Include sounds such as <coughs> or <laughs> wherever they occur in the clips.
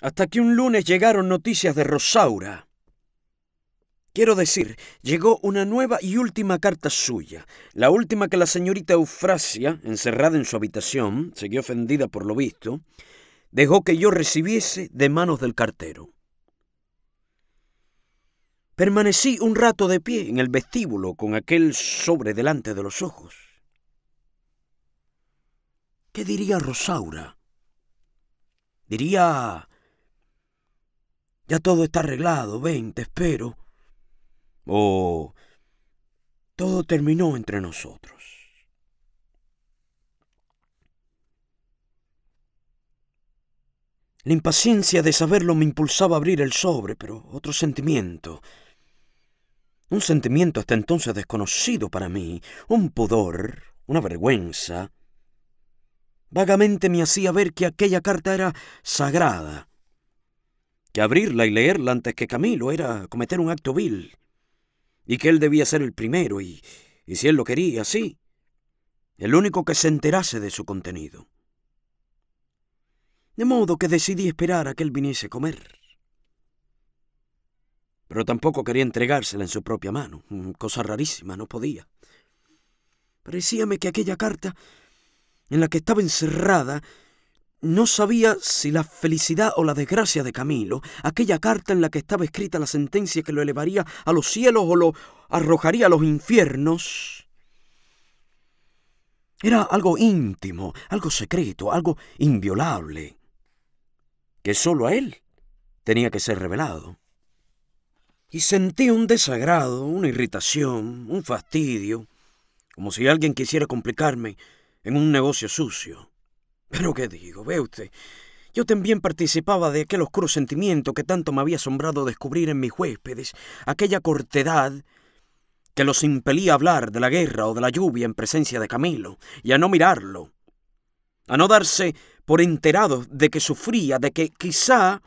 Hasta que un lunes llegaron noticias de Rosaura. Quiero decir, llegó una nueva y última carta suya, la última que la señorita Eufrasia, encerrada en su habitación, seguía ofendida por lo visto, dejó que yo recibiese de manos del cartero. Permanecí un rato de pie en el vestíbulo con aquel sobre delante de los ojos. ¿Qué diría Rosaura? Diría ya todo está arreglado, ven, te espero. oh, todo terminó entre nosotros. La impaciencia de saberlo me impulsaba a abrir el sobre, pero otro sentimiento, un sentimiento hasta entonces desconocido para mí, un pudor, una vergüenza, vagamente me hacía ver que aquella carta era sagrada que abrirla y leerla antes que Camilo era cometer un acto vil, y que él debía ser el primero, y, y si él lo quería, sí, el único que se enterase de su contenido. De modo que decidí esperar a que él viniese a comer. Pero tampoco quería entregársela en su propia mano, cosa rarísima, no podía. Parecíame que aquella carta en la que estaba encerrada no sabía si la felicidad o la desgracia de Camilo, aquella carta en la que estaba escrita la sentencia que lo elevaría a los cielos o lo arrojaría a los infiernos, era algo íntimo, algo secreto, algo inviolable, que sólo a él tenía que ser revelado. Y sentí un desagrado, una irritación, un fastidio, como si alguien quisiera complicarme en un negocio sucio. Pero qué digo, ve usted. Yo también participaba de aquel oscuro sentimiento que tanto me había asombrado descubrir en mis huéspedes, aquella cortedad que los impelía a hablar de la guerra o de la lluvia en presencia de Camilo, y a no mirarlo, a no darse por enterados de que sufría, de que quizá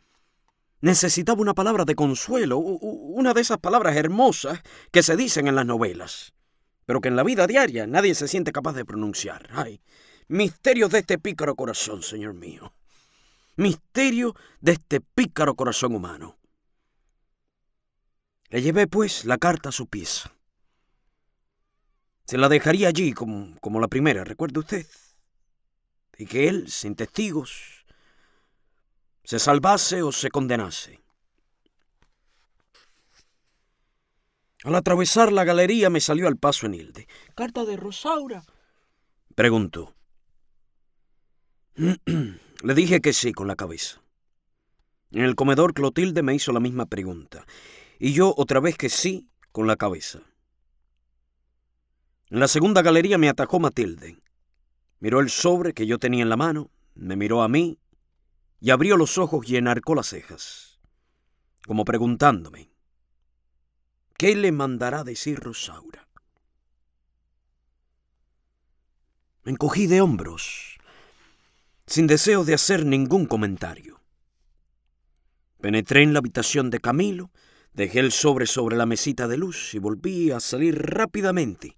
necesitaba una palabra de consuelo, una de esas palabras hermosas que se dicen en las novelas, pero que en la vida diaria nadie se siente capaz de pronunciar. Ay, Misterio de este pícaro corazón, Señor mío. Misterio de este pícaro corazón humano. Le llevé, pues, la carta a su pieza. Se la dejaría allí como, como la primera, recuerde usted. Y que él, sin testigos, se salvase o se condenase. Al atravesar la galería me salió al paso Enilde. ¿Carta de Rosaura? Preguntó. <clears throat> Le dije que sí con la cabeza. En el comedor Clotilde me hizo la misma pregunta, y yo otra vez que sí con la cabeza. En la segunda galería me atajó Matilde. Miró el sobre que yo tenía en la mano, me miró a mí y abrió los ojos y enarcó las cejas, como preguntándome, ¿qué le mandará decir Rosaura? Me encogí de hombros sin deseo de hacer ningún comentario. Penetré en la habitación de Camilo, dejé el sobre sobre la mesita de luz y volví a salir rápidamente,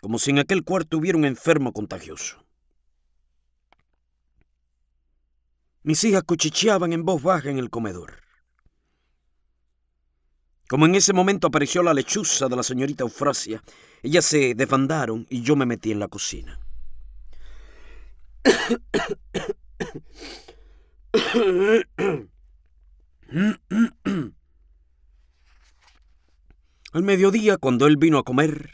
como si en aquel cuarto hubiera un enfermo contagioso. Mis hijas cuchicheaban en voz baja en el comedor. Como en ese momento apareció la lechuza de la señorita Eufrasia, ellas se desbandaron y yo me metí en la cocina. Al mediodía, cuando él vino a comer,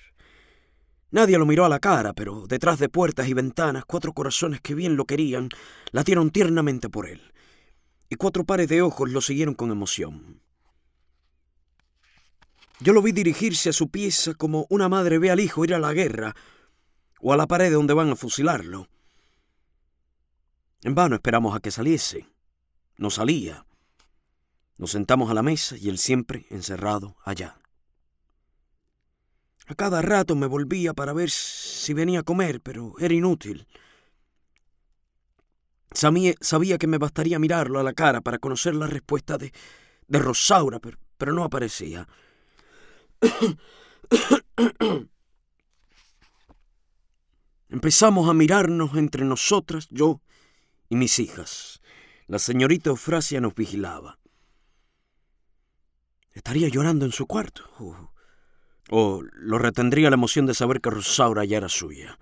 nadie lo miró a la cara, pero detrás de puertas y ventanas, cuatro corazones que bien lo querían latieron tiernamente por él, y cuatro pares de ojos lo siguieron con emoción. Yo lo vi dirigirse a su pieza como una madre ve al hijo ir a la guerra o a la pared donde van a fusilarlo. En vano esperamos a que saliese. No salía. Nos sentamos a la mesa y él siempre encerrado allá. A cada rato me volvía para ver si venía a comer, pero era inútil. Sabía, que me bastaría mirarlo a la cara para conocer la respuesta de, de Rosaura, pero, pero no aparecía. <coughs> Empezamos a mirarnos entre nosotras, yo y mis hijas. La señorita Eufrasia nos vigilaba. Estaría llorando en su cuarto. O, lo retendría la emoción de saber que Rosaura ya era suya.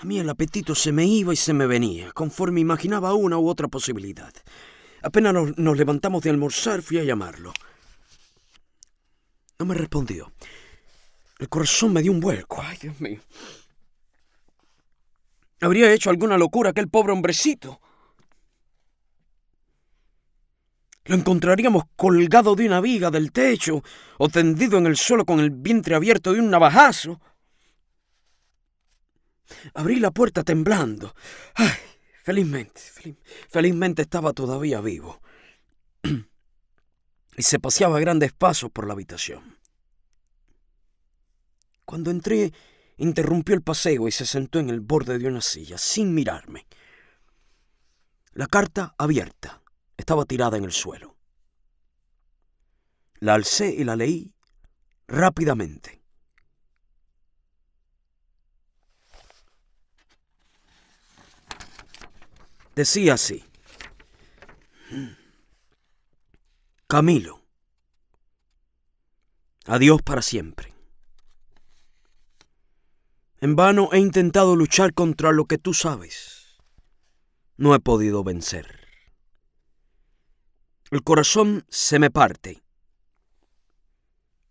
A mí el apetito se me iba y se me venía, conforme imaginaba una u otra posibilidad. Apenas nos, nos levantamos de almorzar, fui a llamarlo. No me respondió. El corazón me dio un vuelco. Ay, Dios mío. Habría hecho alguna locura aquel pobre hombrecito. Lo encontraríamos colgado de una viga del techo o tendido en el suelo con el vientre abierto de un navajazo. Abrí la puerta temblando. Ay, felizmente, felizmente estaba todavía vivo. <clears throat> y se paseaba a grandes pasos por la habitación. Cuando entré, interrumpió el paseo y se sentó en el borde de una silla, sin mirarme. La carta abierta estaba tirada en el suelo. La alcé y la leí rápidamente. Decía así. Camilo. Adiós para siempre. En vano he intentado luchar contra lo que tú sabes. No he podido vencer. El corazón se me parte.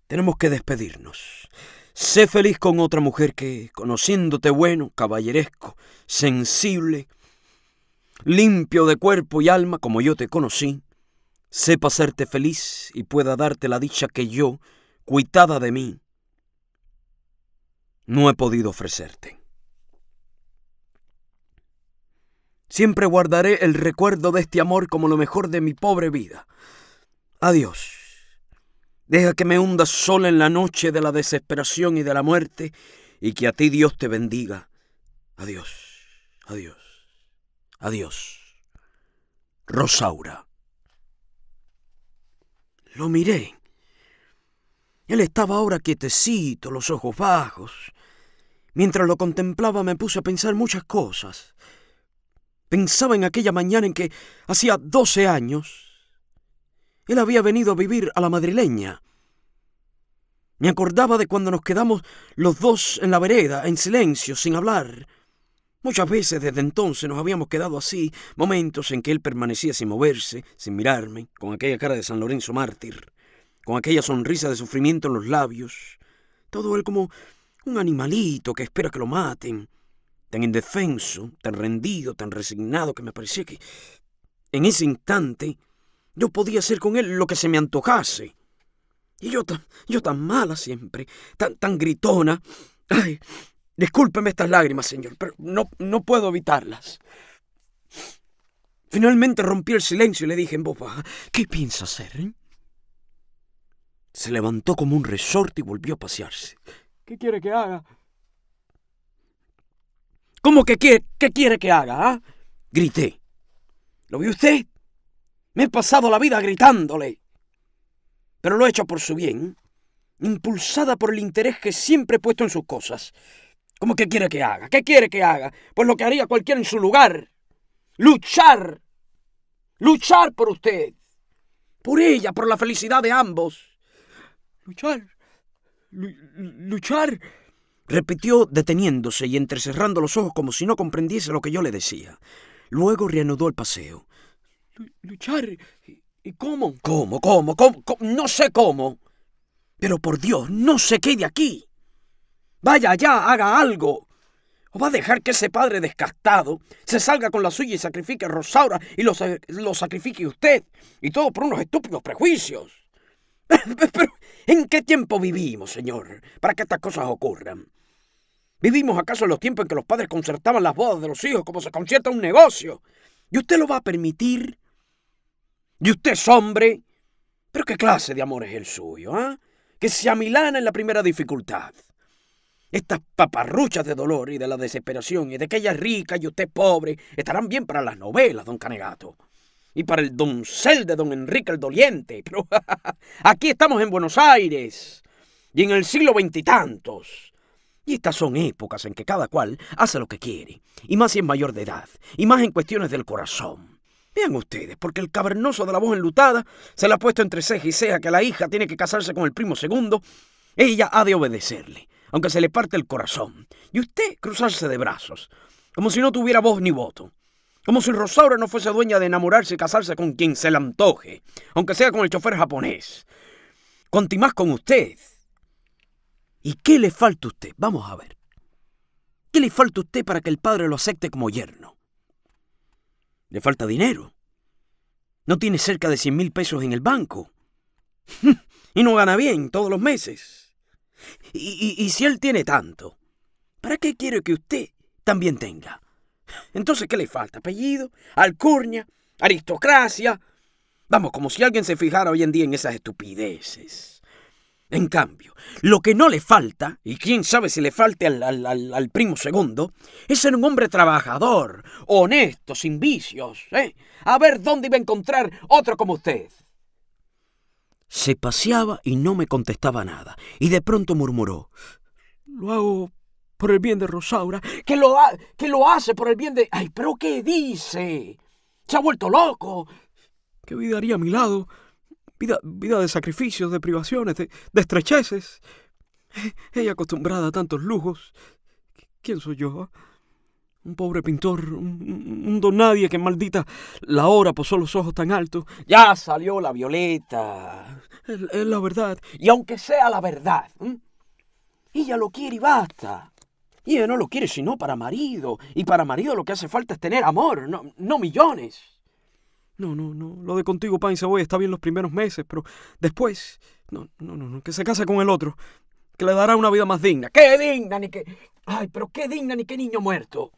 Tenemos que despedirnos. Sé feliz con otra mujer que, conociéndote bueno, caballeresco, sensible, limpio de cuerpo y alma como yo te conocí, sepa hacerte feliz y pueda darte la dicha que yo, cuitada de mí, no he podido ofrecerte. Siempre guardaré el recuerdo de este amor como lo mejor de mi pobre vida. Adiós. Deja que me hunda sola en la noche de la desesperación y de la muerte, y que a ti Dios te bendiga. Adiós, adiós, adiós. Rosaura. Lo miré. Él estaba ahora quietecito, los ojos bajos, Mientras lo contemplaba me puse a pensar muchas cosas. Pensaba en aquella mañana en que, hacía doce años, él había venido a vivir a la madrileña. Me acordaba de cuando nos quedamos los dos en la vereda, en silencio, sin hablar. Muchas veces desde entonces nos habíamos quedado así, momentos en que él permanecía sin moverse, sin mirarme, con aquella cara de San Lorenzo mártir, con aquella sonrisa de sufrimiento en los labios, todo él como un animalito que espera que lo maten, tan indefenso, tan rendido, tan resignado que me parecía que en ese instante yo podía hacer con él lo que se me antojase. Y yo tan, yo tan mala siempre, tan, tan gritona. Ay, discúlpeme estas lágrimas, señor, pero no, no puedo evitarlas. Finalmente rompió el silencio y le dije en voz baja, ¿qué piensa hacer? Se levantó como un resorte y volvió a pasearse. ¿Qué quiere que haga? ¿Cómo que quiere, qué quiere que haga? Ah? Grité. ¿Lo vio usted? Me he pasado la vida gritándole. Pero lo he hecho por su bien, impulsada por el interés que siempre he puesto en sus cosas. ¿Cómo que quiere que haga? ¿Qué quiere que haga? Pues lo que haría cualquiera en su lugar. Luchar. Luchar por usted. Por ella, por la felicidad de ambos. Luchar luchar, repitió deteniéndose y entrecerrando los ojos como si no comprendiese lo que yo le decía. Luego reanudó el paseo. ¿Luchar? ¿Y cómo? ¿Cómo, cómo, cómo? No sé cómo. Pero por Dios, no se quede aquí. Vaya allá, haga algo. ¿O va a dejar que ese padre descastado se salga con la suya y sacrifique a Rosaura y lo sacrifique usted? Y todo por unos estúpidos prejuicios. <laughs> Pero, ¿en qué tiempo vivimos, señor, para que estas cosas ocurran? ¿Vivimos acaso en los tiempos en que los padres concertaban las bodas de los hijos como se concierta un negocio? ¿Y usted lo va a permitir? ¿Y usted es hombre? ¿Pero qué clase de amor es el suyo, ah? Que se Milana en la primera dificultad. Estas paparruchas de dolor y de la desesperación y de que ella es rica y usted pobre estarán bien para las novelas, don Canegato y para el doncel de don Enrique el Doliente. <laughs> Pero aquí estamos en Buenos Aires y en el siglo veintitantos. Y, estas son épocas en que cada cual hace lo que quiere, y más si es mayor de edad, y más en cuestiones del corazón. Vean ustedes, porque el cavernoso de la voz enlutada se le ha puesto entre ceja y ceja que la hija tiene que casarse con el primo segundo. Ella ha de obedecerle, aunque se le parte el corazón. Y usted cruzarse de brazos, como si no tuviera voz ni voto. Como si Rosaura no fuese dueña de enamorarse y casarse con quien se le antoje, aunque sea con el chofer japonés. Conti más con usted. ¿Y qué le falta a usted? Vamos a ver. ¿Qué le falta a usted para que el padre lo acepte como yerno? Le falta dinero. No tiene cerca de 100 mil pesos en el banco. <laughs> y no gana bien todos los meses. Y, y si él tiene tanto, ¿para qué quiere que usted también tenga? Entonces, ¿qué le falta? Apellido, alcurnia, aristocracia. Vamos, como si alguien se fijara hoy en día en esas estupideces. En cambio, lo que no le falta, y quién sabe si le falte al, al primo segundo, es ser un hombre trabajador, honesto, sin vicios. ¿eh? A ver dónde iba a encontrar otro como usted. Se paseaba y no me contestaba nada, y de pronto murmuró, Lo hago por el bien de Rosaura, que lo, que lo hace por el bien de... ¡Ay, pero qué dice! ¡Se ha vuelto loco! ¿Qué vida haría a mi lado? Vida, vida de sacrificios, de privaciones, de, estrecheces. Ella acostumbrada a tantos lujos. ¿Quién soy yo? Un pobre pintor, un, don nadie que maldita la hora posó los ojos tan altos. Ya salió la violeta. Es, la verdad. Y aunque sea la verdad, ella lo quiere y basta. Y ella no lo quiere sino para marido. Y para marido lo que hace falta es tener amor, no, millones. No, no, no. Lo de contigo, pan y cebolla, está bien los primeros meses, pero después. No, no, no, Que se case con el otro. Que le dará una vida más digna. ¡Qué digna! Ni que. ¡Ay, pero qué digna! Ni qué niño muerto.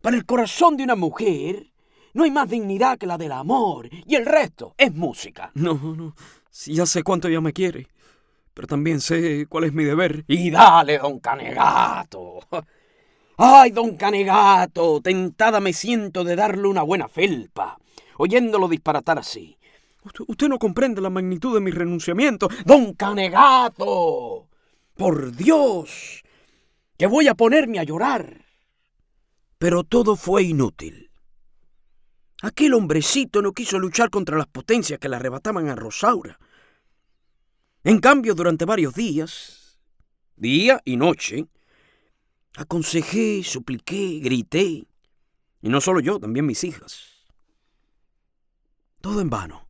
Para el corazón de una mujer. No hay más dignidad que la del amor. Y el resto es música. No, no. Si ya sé cuánto ella me quiere pero también sé cuál es mi deber. Y dale, don Canegato. <laughs> Ay, don Canegato, tentada me siento de darle una buena felpa, oyéndolo disparatar así. Usted, no comprende la magnitud de mi renunciamiento. Don Canegato, por Dios, que voy a ponerme a llorar. Pero todo fue inútil. Aquel hombrecito no quiso luchar contra las potencias que le arrebataban a Rosaura. En cambio, durante varios días, día y noche, aconsejé, supliqué, grité, y no solo yo, también mis hijas. Todo en vano.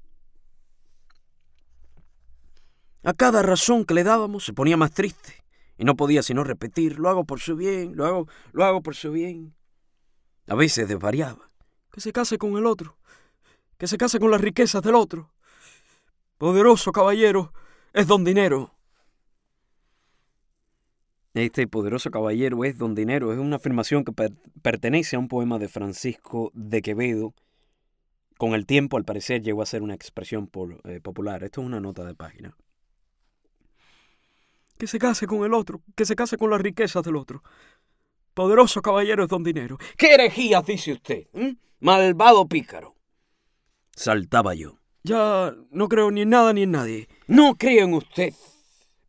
A cada razón que le dábamos se ponía más triste y no podía sino repetir, lo hago por su bien, lo hago, lo hago por su bien. A veces desvariaba. Que se case con el otro, que se case con las riquezas del otro. Poderoso caballero, es don dinero. Este poderoso caballero es don dinero es una afirmación que pertenece a un poema de Francisco de Quevedo. Con el tiempo, al parecer, llegó a ser una expresión eh, popular. Esto es una nota de página. Que se case con el otro, que se case con las riquezas del otro. Poderoso caballero es don dinero. ¿Qué herejías dice usted? ¿Mm? Malvado pícaro. Saltaba yo. Ya no creo ni en nada ni en nadie. No creo en usted,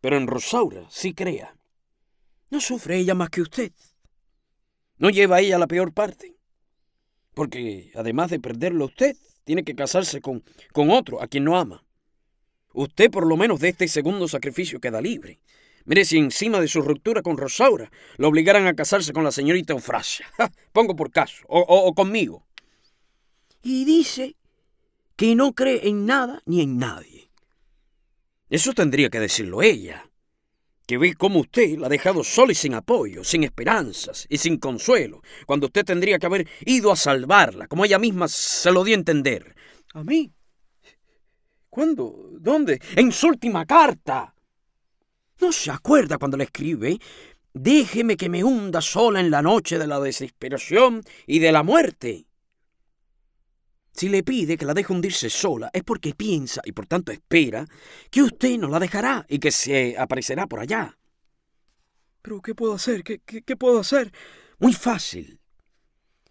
pero en Rosaura sí crea. No sufre ella más que usted. No lleva ella la peor parte. Porque además de perderlo usted, tiene que casarse con, con otro a quien no ama. Usted por lo menos de este segundo sacrificio queda libre. Mire, si encima de su ruptura con Rosaura lo obligaran a casarse con la señorita Eufrasia. pongo por caso, o conmigo. Y dice que no cree en nada ni en nadie. Eso tendría que decirlo ella, que ve cómo usted la ha dejado sola y sin apoyo, sin esperanzas y sin consuelo, cuando usted tendría que haber ido a salvarla, como ella misma se lo dio a entender. ¿A mí? ¿Cuándo? ¿Dónde? En su última carta. ¿No se acuerda cuando le escribe? Déjeme que me hunda sola en la noche de la desesperación y de la muerte. Si le pide que la deje hundirse sola es porque piensa y por tanto espera que usted no la dejará y que se aparecerá por allá. ¿Pero qué puedo hacer? ¿Qué, puedo hacer? Muy fácil.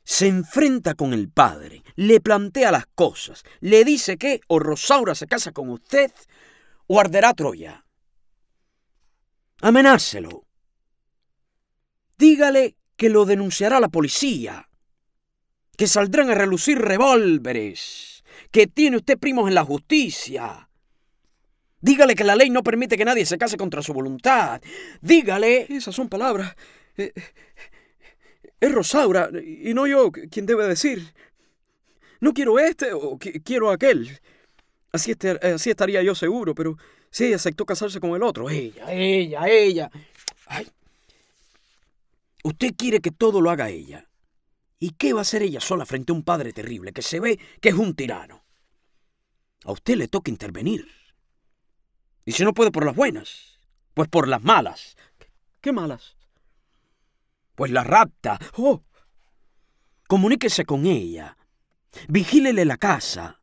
Se enfrenta con el padre, le plantea las cosas, le dice que o Rosaura se casa con usted o arderá Troya. Amenáselo. Dígale que lo denunciará la policía que saldrán a relucir revólveres, que tiene usted primos en la justicia. Dígale que la ley no permite que nadie se case contra su voluntad. Dígale... Esas son palabras. Eh, es Rosaura, y no yo quien debe decir. No quiero este o quiero aquel. Este, así, estaría yo seguro, pero si ella aceptó casarse con el otro, ella, ella, ella. Usted quiere que todo lo haga ella. ¿Y qué va a hacer ella sola frente a un padre terrible que se ve que es un tirano? A usted le toca intervenir. Y si no puede por las buenas, pues por las malas. ¿Qué malas? Pues la rapta. ¡Oh! Comuníquese con ella. Vigílele la casa.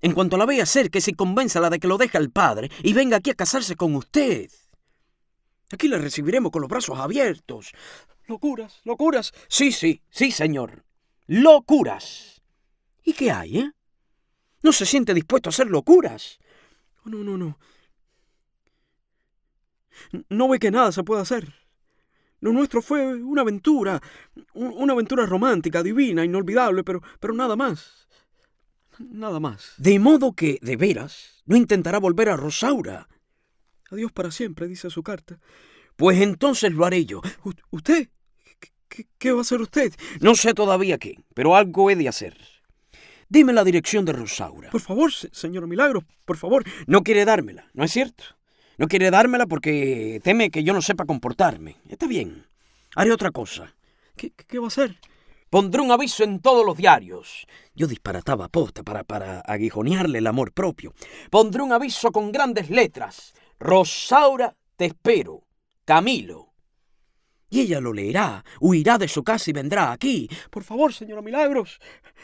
En cuanto la vea cerca, y la de que lo deja el padre y venga aquí a casarse con usted. Aquí la recibiremos con los brazos abiertos. Locuras, locuras. Sí, sí, sí, señor. Locuras. ¿Y qué hay, eh? No se siente dispuesto a hacer locuras. Oh, no, no, no. No ve que nada se puede hacer. Lo nuestro fue una aventura, una aventura romántica, divina, inolvidable, pero, pero nada más. Nada más. De modo que, de veras, no intentará volver a Rosaura. Adiós para siempre, dice su carta. Pues entonces lo haré yo. ¿Usted? ¿Qué, va a hacer usted? No sé todavía qué, pero algo he de hacer. Dime la dirección de Rosaura. Por favor, señor Milagro, por favor. No quiere dármela, ¿no es cierto? No quiere dármela porque teme que yo no sepa comportarme. Está bien. Haré otra cosa. ¿Qué, va a hacer? Pondré un aviso en todos los diarios. Yo disparataba posta para aguijonearle el amor propio. Pondré un aviso con grandes letras. Rosaura, te espero. Camilo y ella lo leerá, huirá de su casa y vendrá aquí. Por favor, señora Milagros,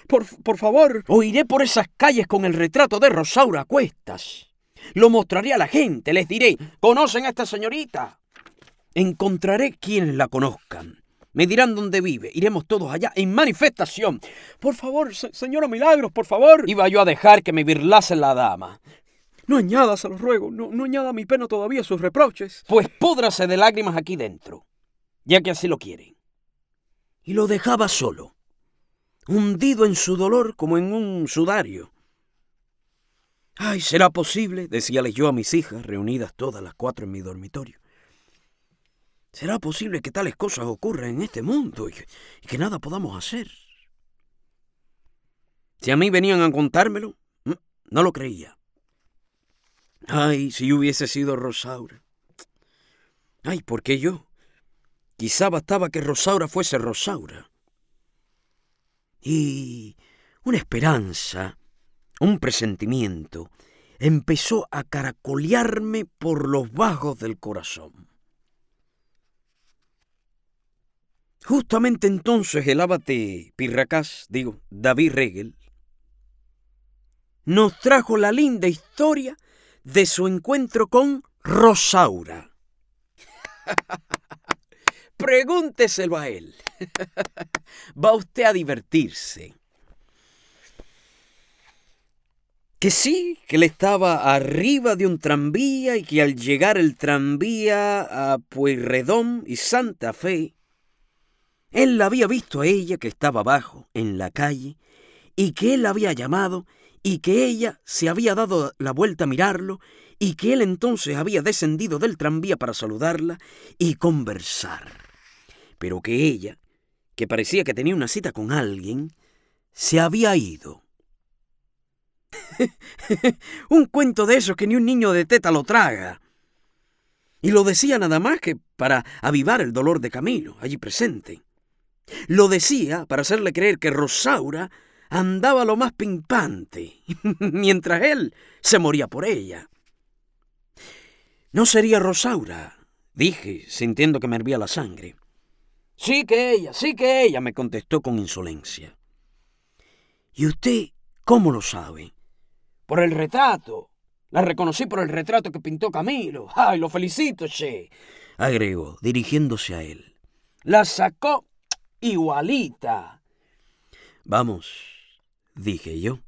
por, favor. O iré por esas calles con el retrato de Rosaura Cuestas. Lo mostraré a la gente, les diré, ¿conocen a esta señorita? Encontraré quienes la conozcan. Me dirán dónde vive. Iremos todos allá en manifestación. Por favor, señor señora Milagros, por favor. Iba yo a dejar que me virlase la dama. No añadas, se lo ruego, no, no añada mi pena todavía sus reproches. Pues pódrase de lágrimas aquí dentro ya que así lo quieren. Y lo dejaba solo, hundido en su dolor como en un sudario. Ay, ¿será posible? decíale yo a mis hijas, reunidas todas las cuatro en mi dormitorio. ¿Será posible que tales cosas ocurran en este mundo y que, nada podamos hacer? Si a mí venían a contármelo, mm, no lo creía. Ay, si hubiese sido Rosaura. Ay, ¿por qué yo? Quizá bastaba que Rosaura fuese Rosaura. Y una esperanza, un presentimiento, empezó a caracolearme por los bajos del corazón. Justamente entonces el abate Pirracás, digo, David Regel, nos trajo la linda historia de su encuentro con Rosaura. <laughs> Pregúnteselo a él. <laughs> Va usted a divertirse. Que sí, que él estaba arriba de un tranvía y que al llegar el tranvía a Pueyrredón y Santa Fe, él la había visto a ella que estaba abajo, en la calle, y que él había llamado y que ella se había dado la vuelta a mirarlo y que él entonces había descendido del tranvía para saludarla y conversar pero que ella, que parecía que tenía una cita con alguien, se había ido. <laughs> un cuento de esos que ni un niño de teta lo traga. Y lo decía nada más que para avivar el dolor de Camilo, allí presente. Lo decía para hacerle creer que Rosaura andaba lo más pimpante, <laughs> mientras él se moría por ella. No sería Rosaura, dije, sintiendo que me hervía la sangre. Sí que ella, sí que ella, me contestó con insolencia. ¿Y usted cómo lo sabe? Por el retrato. La reconocí por el retrato que pintó Camilo. ¡Ay, lo felicito, che! agregó, dirigiéndose a él. La sacó igualita. Vamos, dije yo.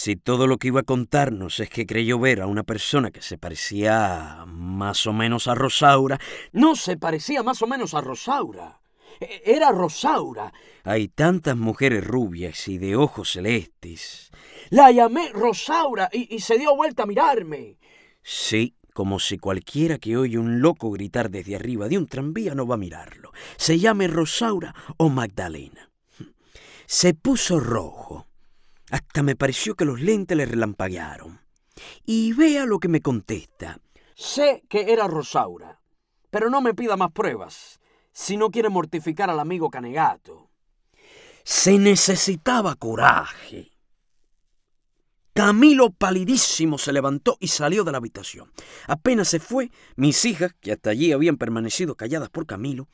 Si todo lo que iba a contarnos es que creyó ver a una persona que se parecía más o menos a Rosaura, no se parecía más o menos a Rosaura. E-, era Rosaura. Hay tantas mujeres rubias y de ojos celestes. La llamé Rosaura y, se dio vuelta a mirarme. Sí, como si cualquiera que oye un loco gritar desde arriba de un tranvía no va a mirarlo. Se llame Rosaura o Magdalena. Se puso rojo hasta me pareció que los lentes le relampaguearon. Y vea lo que me contesta. Sé que era Rosaura, pero no me pida más pruebas si no quiere mortificar al amigo Canegato. Se necesitaba coraje. Camilo palidísimo se levantó y salió de la habitación. Apenas se fue, mis hijas, que hasta allí habían permanecido calladas por Camilo,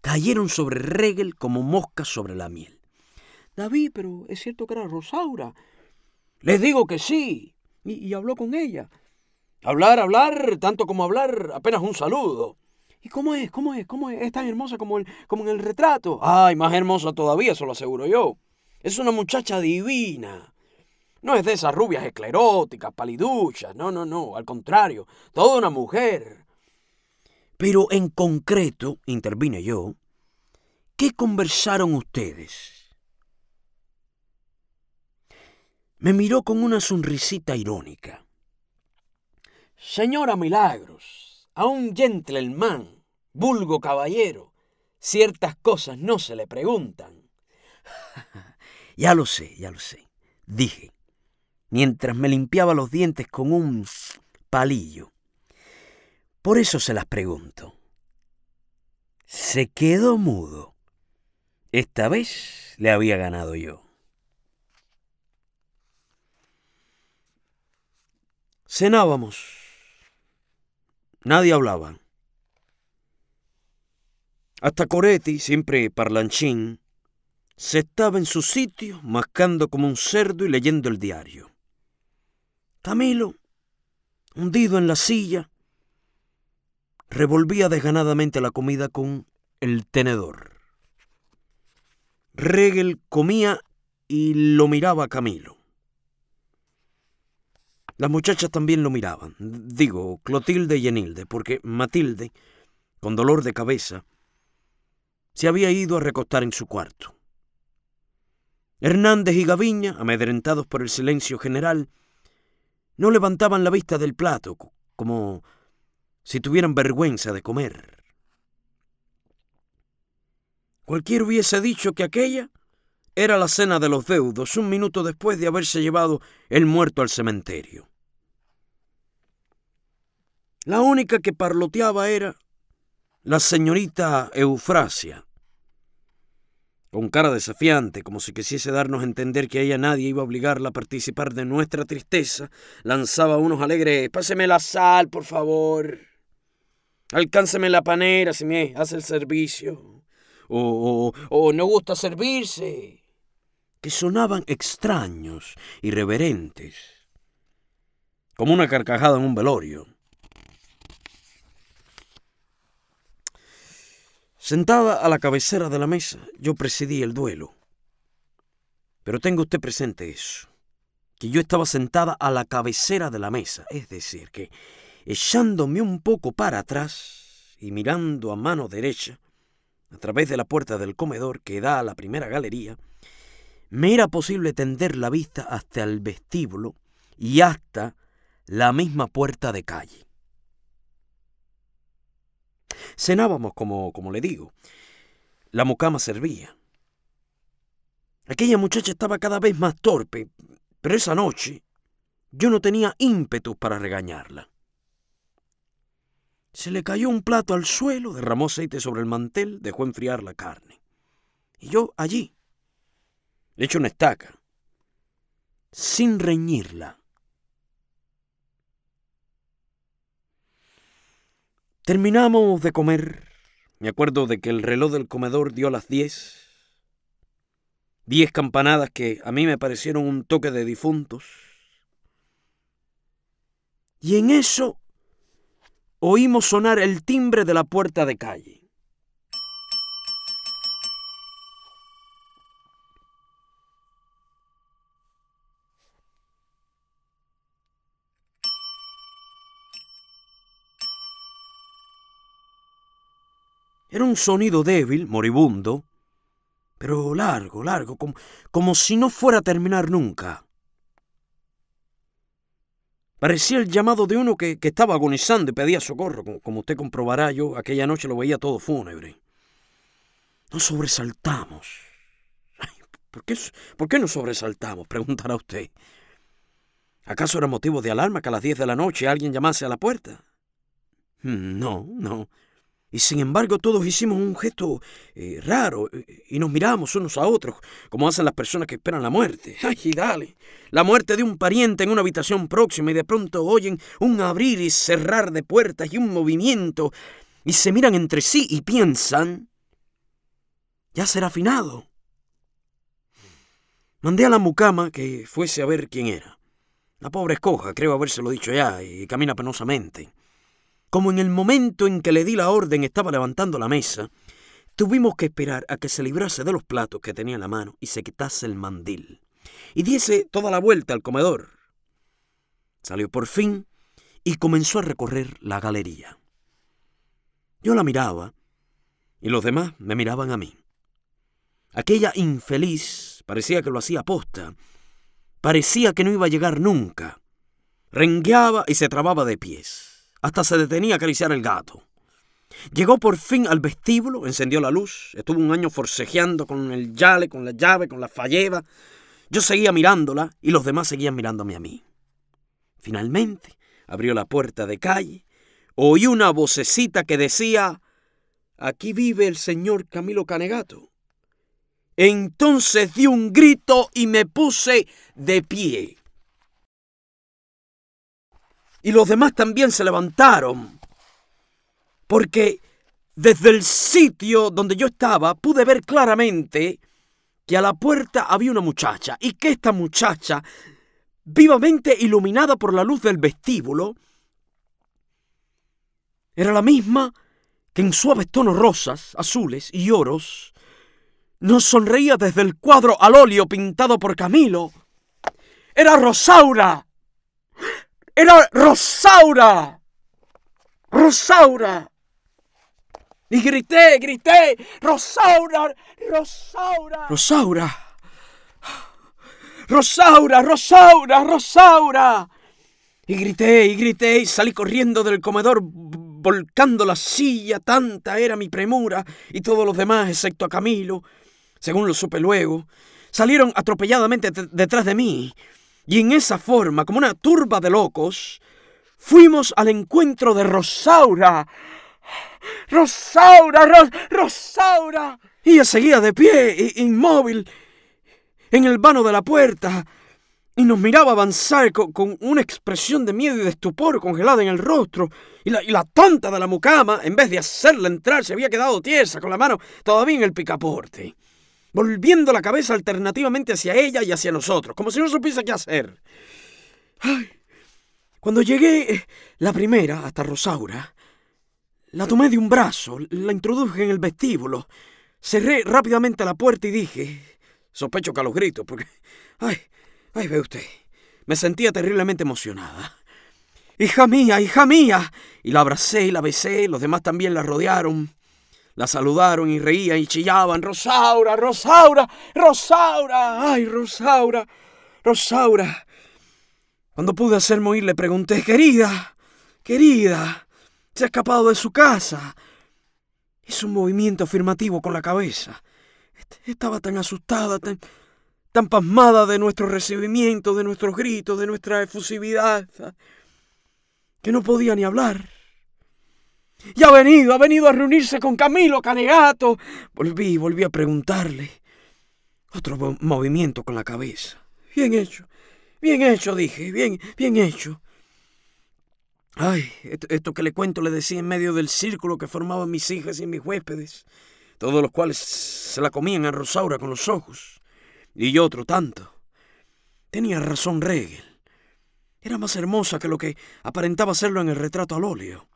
cayeron sobre Regel como moscas sobre la miel. David, pero es cierto que era Rosaura. Les digo que sí. Y, habló con ella. Hablar, hablar, tanto como hablar, apenas un saludo. ¿Y cómo es? ¿Cómo es? ¿Cómo es? ¿Es tan hermosa como, como en el retrato? Ay, más hermosa todavía, se lo aseguro yo. Es una muchacha divina. No es de esas rubias escleróticas, paliduchas. No, no, no. Al contrario, toda una mujer. Pero en concreto, intervine yo, ¿qué conversaron ustedes? me miró con una sonrisita irónica. Señora Milagros, a un gentleman, vulgo caballero, ciertas cosas no se le preguntan. <laughs> ya lo sé, ya lo sé, dije, mientras me limpiaba los dientes con un palillo. Por eso se las pregunto. Se quedó mudo. Esta vez le había ganado yo. Cenábamos. Nadie hablaba. Hasta Coretti, siempre parlanchín, se estaba en su sitio, mascando como un cerdo y leyendo el diario. Camilo, hundido en la silla, revolvía desganadamente la comida con el tenedor. Regel comía y lo miraba Camilo. Las muchachas también lo miraban, digo, Clotilde y Enilde, porque Matilde, con dolor de cabeza, se había ido a recostar en su cuarto. Hernández y Gaviña, amedrentados por el silencio general, no levantaban la vista del plato, como si tuvieran vergüenza de comer. Cualquier hubiese dicho que aquella era la cena de los deudos un minuto después de haberse llevado el muerto al cementerio. La única que parloteaba era la señorita Eufrasia, con cara desafiante, como si quisiese darnos a entender que a ella nadie iba a obligarla a participar de nuestra tristeza, lanzaba unos alegres, páseme la sal, por favor, alcánceme la panera si me hace el servicio, o, o no gusta servirse que sonaban extraños, irreverentes, como una carcajada en un velorio. Sentada a la cabecera de la mesa, yo presidí el duelo. Pero tenga usted presente eso, que yo estaba sentada a la cabecera de la mesa, es decir, que echándome un poco para atrás y mirando a mano derecha, a través de la puerta del comedor que da a la primera galería, me era posible tender la vista hasta el vestíbulo y hasta la misma puerta de calle. Cenábamos, como, como le digo. La mucama servía. Aquella muchacha estaba cada vez más torpe, pero esa noche yo no tenía ímpetu para regañarla. Se le cayó un plato al suelo, derramó aceite sobre el mantel, dejó enfriar la carne. Y yo allí, le echa una estaca, sin reñirla. Terminamos de comer. Me acuerdo de que el reloj del comedor dio las diez. Diez campanadas que a mí me parecieron un toque de difuntos. Y en eso oímos sonar el timbre de la puerta de calle. Era un sonido débil, moribundo, pero largo, largo, como, como si no fuera a terminar nunca. Parecía el llamado de uno que, estaba agonizando y pedía socorro. Como, usted comprobará, yo aquella noche lo veía todo fúnebre. Nos sobresaltamos. ¿por, qué, ¿Por qué nos sobresaltamos? Preguntará usted. ¿Acaso era motivo de alarma que a las 10 de la noche alguien llamase a la puerta? Mm, no, no. Y sin embargo todos hicimos un gesto eh, raro eh, y nos miramos unos a otros, como hacen las personas que esperan la muerte. <laughs> ¡Ay, dale! La muerte de un pariente en una habitación próxima y de pronto oyen un abrir y cerrar de puertas y un movimiento y se miran entre sí y piensan, ya será finado. Mandé a la mucama que fuese a ver quién era. La pobre escoja, creo habérselo dicho ya, y camina penosamente como en el momento en que le di la orden estaba levantando la mesa, tuvimos que esperar a que se librase de los platos que tenía en la mano y se quitase el mandil, y diese toda la vuelta al comedor. Salió por fin y comenzó a recorrer la galería. Yo la miraba y los demás me miraban a mí. Aquella infeliz parecía que lo hacía posta. Parecía que no iba a llegar nunca. Rengueaba y se trababa de pies. Hasta se detenía a acariciar el gato. Llegó por fin al vestíbulo, encendió la luz, estuvo un año forcejeando con el yale, con la llave, con la falleva. Yo seguía mirándola y los demás seguían mirándome a mí. Finalmente abrió la puerta de calle, oí una vocecita que decía, aquí vive el señor Camilo Canegato. Entonces di un grito y me puse de pie. Y los demás también se levantaron. Porque desde el sitio donde yo estaba pude ver claramente que a la puerta había una muchacha y que esta muchacha, vivamente iluminada por la luz del vestíbulo, era la misma que en suaves tonos rosas, azules y oros, nos sonreía desde el cuadro al óleo pintado por Camilo. Era Rosaura. Era Rosaura. Rosaura. Y grité, grité, Rosaura, Rosaura. Rosaura. Rosaura, Rosaura, Rosaura. Y grité, y grité, y salí corriendo del comedor, volcando la silla, tanta era mi premura, y todos los demás, excepto a Camilo, según lo supe luego, salieron atropelladamente detrás de mí. Y en esa forma, como una turba de locos, fuimos al encuentro de Rosaura. Rosaura, Rosaura. Y ella seguía de pie, inmóvil, en el vano de la puerta, y nos miraba avanzar con, una expresión de miedo y de estupor congelada en el rostro. Y la, y la, tonta de la mucama, en vez de hacerla entrar, se había quedado tiesa con la mano todavía en el picaporte volviendo la cabeza alternativamente hacia ella y hacia nosotros, como si no supiese qué hacer. Ay, cuando llegué la primera hasta Rosaura, la tomé de un brazo, la introduje en el vestíbulo, cerré rápidamente la puerta y dije, sospecho que a los gritos, porque... Ay, ay, ve usted, me sentía terriblemente emocionada. Hija mía, hija mía. Y la abracé y la besé, los demás también la rodearon. La saludaron y reían y chillaban, Rosaura, Rosaura, Rosaura, ay, Rosaura, Rosaura. Cuando pude hacerme oír le pregunté, querida, querida, se ha escapado de su casa. Hizo un movimiento afirmativo con la cabeza. Estaba tan asustada, tan, tan pasmada de nuestro recibimiento, de nuestros gritos, de nuestra efusividad, que no podía ni hablar. ¡Ya ha venido, ha venido a reunirse con Camilo Canegato. Volví, volví a preguntarle. Otro movimiento con la cabeza. Bien hecho, bien hecho, dije, bien, bien hecho. Ay, esto, que le cuento le decía en medio del círculo que formaban mis hijas y mis huéspedes, todos los cuales se la comían a Rosaura con los ojos, y yo otro tanto. Tenía razón Regel. Era más hermosa que lo que aparentaba serlo en el retrato al óleo.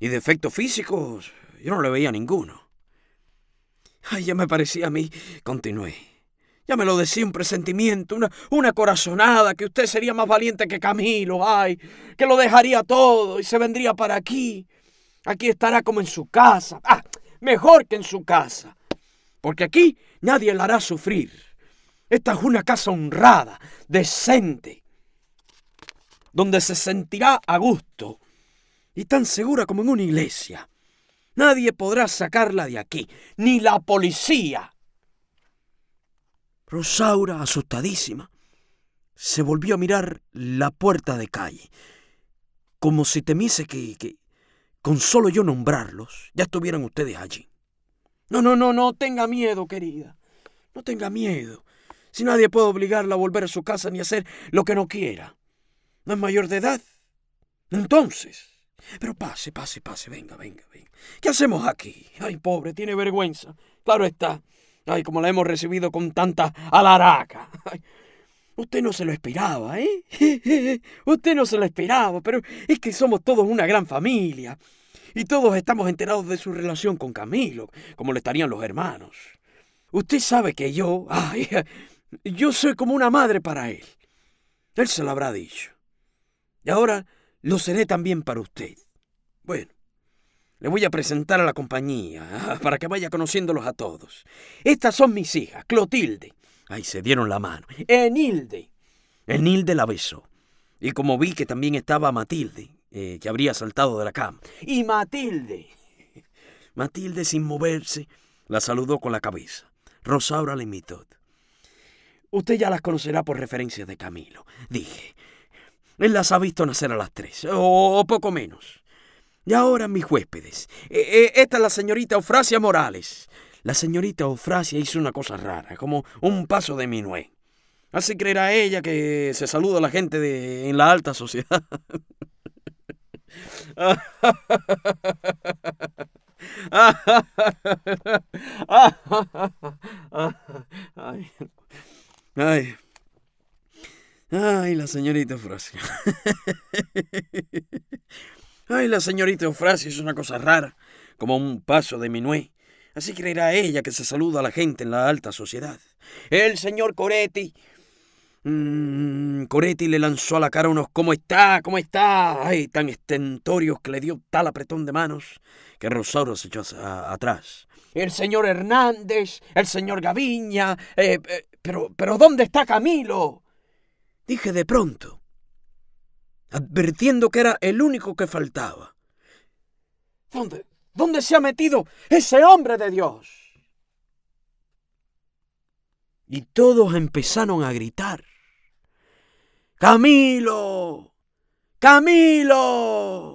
Y defectos físicos, yo no le veía ninguno. Ay, ya me parecía a mí, continué. Ya me lo decía un presentimiento, una, una corazonada, que usted sería más valiente que Camilo, ay, que lo dejaría todo y se vendría para aquí. Aquí estará como en su casa, ah, mejor que en su casa, porque aquí nadie la hará sufrir. Esta es una casa honrada, decente, donde se sentirá a gusto y tan segura como en una iglesia. Nadie podrá sacarla de aquí, ni la policía. Rosaura, asustadísima, se volvió a mirar la puerta de calle, como si temiese que, con solo yo nombrarlos, ya estuvieran ustedes allí. No, no, no, no tenga miedo, querida. No tenga miedo. Si nadie puede obligarla a volver a su casa ni hacer lo que no quiera. No es mayor de edad. Entonces. Pero pase, pase, pase, venga, venga, venga. ¿Qué hacemos aquí? Ay, pobre, tiene vergüenza. Claro está. Ay, como la hemos recibido con tanta alaraca. usted no se lo esperaba, ¿eh? <laughs> usted no se lo esperaba, pero es que somos todos una gran familia. Y todos estamos enterados de su relación con Camilo, como le estarían los hermanos. Usted sabe que yo, ay, yo soy como una madre para él. Él se lo habrá dicho. Y ahora lo seré también para usted. Bueno, le voy a presentar a la compañía ah, para que vaya conociéndolos a todos. Estas son mis hijas, Clotilde. Ahí se dieron la mano. Enilde. Enilde la besó. Y como vi que también estaba Matilde, eh, que habría saltado de la cama. Y Matilde. <laughs> Matilde, sin moverse, la saludó con la cabeza. Rosaura la invitó. Usted ya las conocerá por referencia de Camilo, dije, él las ha visto nacer a las tres, o, poco menos. Y ahora mis huéspedes. E, e, esta es la señorita Eufrasia Morales. La señorita Eufrasia hizo una cosa rara, como un paso de minué. Así creerá ella que se saluda a la gente de, en la alta sociedad. <laughs> señorita Eufrasia. <laughs> Ay, la señorita Eufrasia es una cosa rara, como un paso de minué. Así creerá ella que se saluda a la gente en la alta sociedad. El señor Coretti. Mm, Coretti le lanzó a la cara unos ¿Cómo está? ¿Cómo está? Ay, tan estentorios que le dio tal apretón de manos que Rosauro se echó atrás. El señor Hernández, el señor Gaviña, eh, eh, pero, pero ¿dónde está Camilo? dije de pronto, advirtiendo que era el único que faltaba. ¿Dónde, dónde se ha metido ese hombre de Dios? Y todos empezaron a gritar. Camilo, Camilo.